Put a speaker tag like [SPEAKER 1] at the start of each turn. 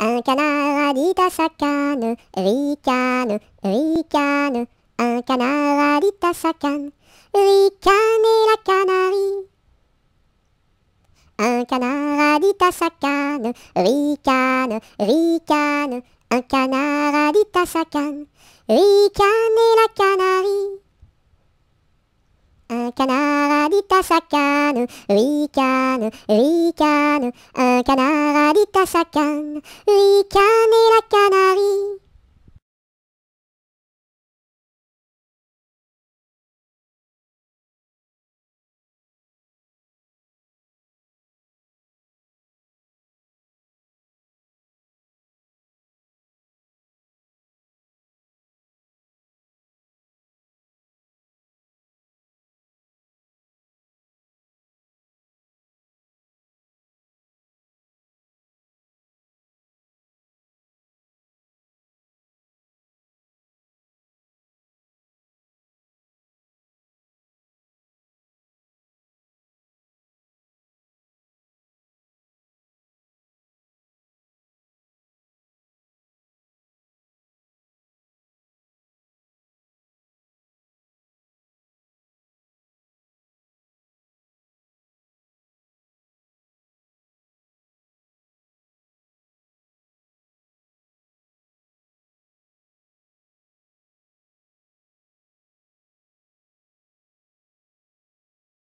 [SPEAKER 1] Un canard a dit à sa canne, ricane, ricane. Un canard a dit à sa canne, ricane et la canarie. Un canard a dit à sa canne, ricane, ricane. Un canard a dit à sa canne, ricane et la canarie. Un canard dit à sa canne, ricane, ricane. Un canard a dit à sa canne, ricane et la